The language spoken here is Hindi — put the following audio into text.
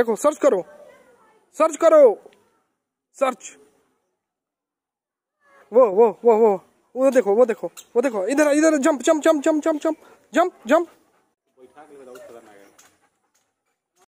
देखो सर्च करो सर्च करो सर्च वो वो वो वो वो देखो वो देखो वो देखो इधर इधर jump jump jump jump jump jump jump jump